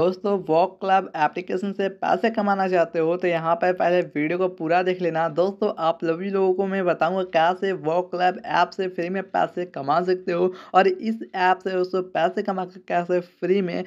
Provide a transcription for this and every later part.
दोस्तों walk club application से पैसे कमाना चाहते हो तो यहाँ पर पहले वीडियो को पूरा देख लेना दोस्तों आप सभी लोगों को मैं बताऊंगा कैसे वॉक क्लब ऐप से फ्री में पैसे कमा सकते हो और इस ऐप से दोस्तों पैसे कमा कर कैसे फ्री में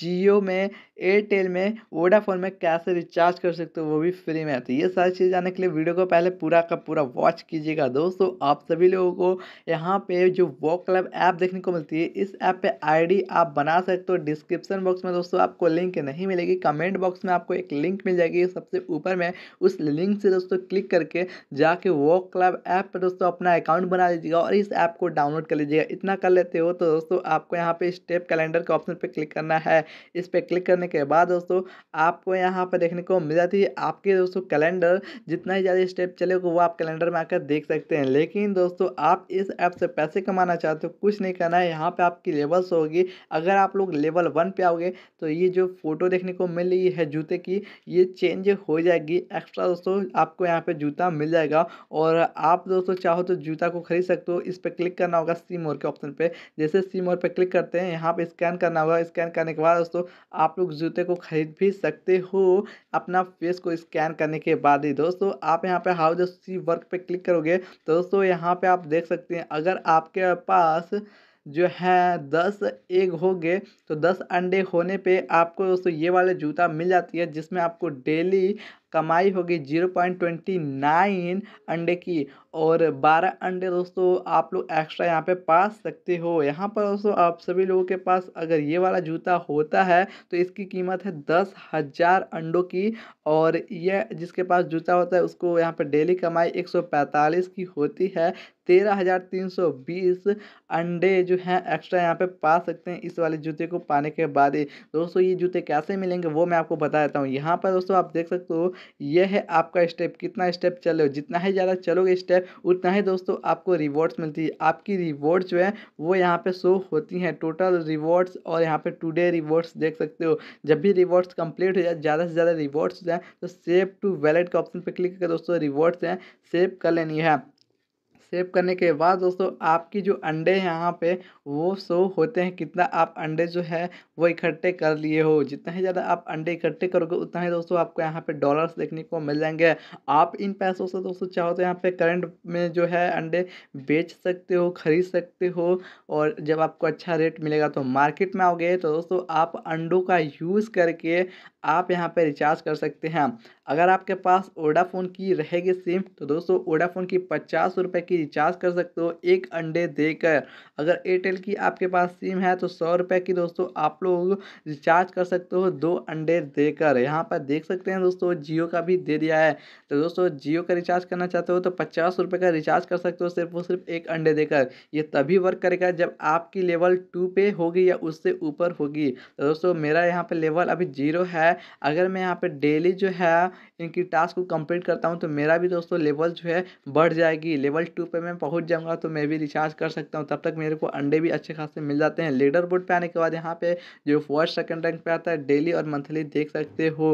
जियो में एयरटेल में वोडाफोन में कैसे रिचार्ज कर सकते हो वो भी फ्री में तो ये सारी चीज़ जानने के लिए वीडियो को पहले पूरा का पूरा वॉच कीजिएगा दोस्तों आप सभी लोगों को यहाँ पे जो वॉक क्लब ऐप देखने को मिलती है इस ऐप पर आई आप बना सकते हो डिस्क्रिप्सन बॉक्स में दोस्तों दोस्तों आपको लिंक नहीं मिलेगी कमेंट बॉक्स में आपको एक लिंक मिल जाएगी सबसे ऊपर में उस लिंक से दोस्तों क्लिक करके जाके वो क्लब ऐप पर दोस्तों अपना अकाउंट बना लीजिएगा और इस ऐप को डाउनलोड कर लीजिएगा इतना कर लेते हो तो दोस्तों आपको यहाँ पर स्टेप कैलेंडर के ऑप्शन पर क्लिक करना है इस पर क्लिक करने के बाद दोस्तों आपको यहाँ पर देखने को मिल जाती है आपके दोस्तों कैलेंडर जितना ही ज़्यादा स्टेप चलेगा वो आप कैलेंडर में आकर देख सकते हैं लेकिन दोस्तों आप इस ऐप से पैसे कमाना चाहते हो कुछ नहीं करना है यहाँ पे आपकी लेवल्स होगी अगर आप लोग लेवल वन पे आओगे तो दोस्तों ये जो फोटो देखने को मिल रही है जूते की ये चेंज हो जाएगी एक्स्ट्रा दोस्तों आपको यहाँ पे जूता मिल जाएगा और आप दोस्तों चाहो तो जूता को खरीद सकते हो इस पर क्लिक करना होगा सी मोर के ऑप्शन पे जैसे सी मोर पर क्लिक करते हैं यहाँ पे स्कैन करना होगा स्कैन करने के बाद दोस्तों आप लोग जूते को खरीद भी सकते हो अपना फेस को स्कैन करने के बाद ही दोस्तों आप यहाँ पर हाउ द सी वर्क पर क्लिक करोगे तो दोस्तों यहाँ पर आप देख सकते हैं अगर आपके पास जो है दस एग हो गए तो दस अंडे होने पे आपको दोस्तों ये वाले जूता मिल जाती है जिसमें आपको डेली कमाई होगी जीरो पॉइंट ट्वेंटी नाइन अंडे की और बारह अंडे दोस्तों आप लोग एक्स्ट्रा यहाँ पे पा सकते हो यहाँ पर दोस्तों आप सभी लोगों के पास अगर ये वाला जूता होता है तो इसकी कीमत है दस हज़ार अंडों की और यह जिसके पास जूता होता है उसको यहाँ पर डेली कमाई एक सौ पैंतालीस की होती है तेरह हज़ार तीन सौ बीस अंडे जो हैं एक्स्ट्रा यहाँ पे पा सकते हैं इस वाले जूते को पाने के बाद दोस्तों ये जूते कैसे मिलेंगे वो मैं आपको बता देता हूँ यहाँ पर दोस्तों आप देख सकते हो ये है आपका स्टेप कितना स्टेप चल रहे हो जितना ही ज़्यादा चलोगे स्टेप उतना ही दोस्तों आपको रिवॉर्ड्स मिलती है आपकी रिवॉर्ड जो है वो यहाँ पर शो होती हैं टोटल रिवॉर्ड्स और यहाँ पर टूडे रिवॉर्ड्स देख सकते हो जब भी रिवॉर्ड्स कंप्लीट हो जाए ज़्यादा से ज़्यादा रिवॉर्ड्स हो जाए तो सेव टू वैलेट के ऑप्शन पर क्लिक करके दोस्तों रिवॉर्ड्स हैं सेव कर लेनी है सेव करने के बाद दोस्तों आपकी जो अंडे यहाँ पे वो सो होते हैं कितना आप अंडे जो है वो इकट्ठे कर लिए हो जितना ही ज़्यादा आप अंडे इकट्ठे करोगे उतना ही दोस्तों आपको यहाँ पे डॉलर्स देखने को मिल जाएंगे आप इन पैसों से दोस्तों चाहो तो यहाँ पे करंट में जो है अंडे बेच सकते हो खरीद सकते हो और जब आपको अच्छा रेट मिलेगा तो मार्केट में आओगे तो दोस्तों आप अंडों का यूज़ करके आप यहाँ पर रिचार्ज कर सकते हैं अगर आपके पास ओडाफोन की रहेगी सिम तो दोस्तों ओडाफोन की पचास रुपये की रिचार्ज कर सकते हो एक अंडे देकर अगर एयरटेल की आपके पास सिम है तो सौ रुपये की दोस्तों आप लोग रिचार्ज कर सकते हो दो अंडे देकर यहाँ पर देख सकते हैं दोस्तों जियो का भी दे दिया है तो दोस्तों जियो का रिचार्ज करना चाहते हो तो पचास रुपये का रिचार्ज कर सकते हो सिर्फ और सिर्फ एक अंडे देकर ये तभी वर्क करेगा जब आपकी लेवल टू पे होगी या उससे ऊपर होगी तो दोस्तों मेरा यहाँ पर लेवल अभी जीरो है है अगर मैं यहाँ पे डेली जो है इनकी टास्क को कंप्लीट करता हूँ तो मेरा भी दोस्तों लेवल जो है बढ़ जाएगी लेवल टू पे मैं पहुँच जाऊँगा तो मैं भी रिचार्ज कर सकता हूँ तब तक मेरे को अंडे भी अच्छे खासे मिल जाते हैं लीडर बोर्ड पर आने के बाद यहाँ पे जो फर्स्ट सेकेंड रैंक पर आता है डेली और मंथली देख सकते हो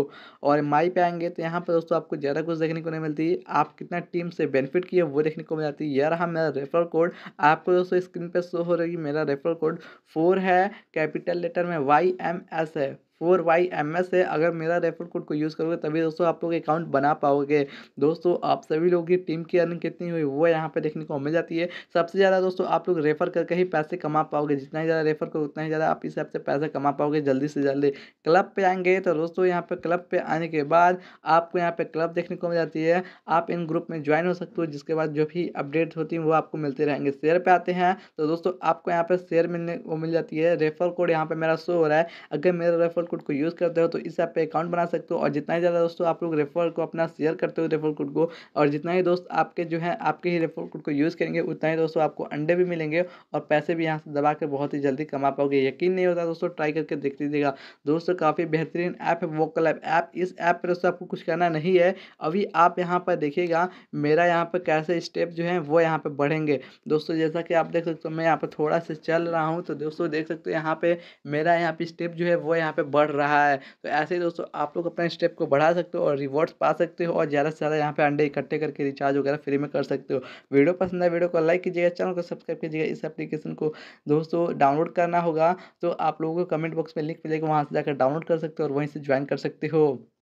और माई पे आएंगे तो यहाँ पर दोस्तों आपको ज़्यादा कुछ देखने को नहीं मिलती आप कितना टीम से बेनिफिट किए वो देखने को मिल जाती है यह रहा मेरा रेफर कोड आपको दोस्तों स्क्रीन पर शो हो रही मेरा रेफर कोड फोर है कैपिटल लेटर में वाई एम एस है फोर वाई एम एस है अगर मेरा रेफर कोड को यूज़ करोगे तभी दोस्तों आप लोग अकाउंट बना पाओगे दोस्तों आप सभी लोगों की टीम की अर्निंग कितनी हुई वो यहाँ पे देखने को मिल जाती है सबसे ज़्यादा दोस्तों आप लोग रेफर करके ही पैसे कमा पाओगे जितना ही ज़्यादा रेफर करो उतना ही ज़्यादा आप इस ऐप से पैसे कमा पाओगे जल्दी से जल्दी क्लब पर आएंगे तो दोस्तों यहाँ पे क्लब पर आने के बाद आपको यहाँ पे क्लब देखने को मिल जाती है आप इन ग्रुप में ज्वाइन हो सकते हो जिसके बाद जो भी अपडेट होती हैं वो आपको मिलते रहेंगे शेयर पे आते हैं तो दोस्तों आपको यहाँ पे शेयर मिलने को मिल जाती है रेफर कोड यहाँ पर मेरा शो हो रहा है अगर मेरा रेफर रेफर कोड को यूज़ करते हो तो इस ऐप आप अकाउंट बना सकते हो और जितना ही ज़्यादा दोस्तों आप लोग रेफर को अपना शेयर करते हो रेफर कोड को और जितना ही दोस्त आपके जो है आपके ही रेफर कोड को यूज़ करेंगे उतना ही दोस्तों आपको अंडे भी मिलेंगे और पैसे भी यहाँ से दबा कर बहुत ही जल्दी कमा पाओगे यकीन नहीं होता दोस्तों ट्राई करके देख लीजिएगा दोस्तों काफ़ी बेहतरीन ऐप है वोकल ऐप ऐप इस ऐप पर दोस्तों आपको कुछ करना नहीं है अभी आप यहाँ पर देखिएगा मेरा यहाँ पर कैसे स्टेप जो है वो यहाँ पर बढ़ेंगे दोस्तों जैसा कि आप देख सकते हो मैं यहाँ पर थोड़ा सा चल रहा हूँ तो दोस्तों देख सकते हो यहाँ पर मेरा यहाँ पर स्टेप जो है वो यहाँ पर बढ़ रहा है तो ऐसे ही दोस्तों आप लोग अपने स्टेप को बढ़ा सकते हो और रिवॉर्ड्स पा सकते हो और ज़्यादा से ज़्यादा यहाँ पे अंडे इकट्ठे करके रिचार्ज वगैरह फ्री में कर सकते हो वीडियो पसंद है वीडियो को लाइक कीजिएगा चैनल को सब्सक्राइब कीजिएगा इस एप्लीकेशन को दोस्तों डाउनलोड करना होगा तो आप लोगों को कमेंट बॉक्स में लिंक मिलेगा वहाँ से जाकर डाउनलोड कर सकते हो और वहीं से ज्वाइन कर सकते हो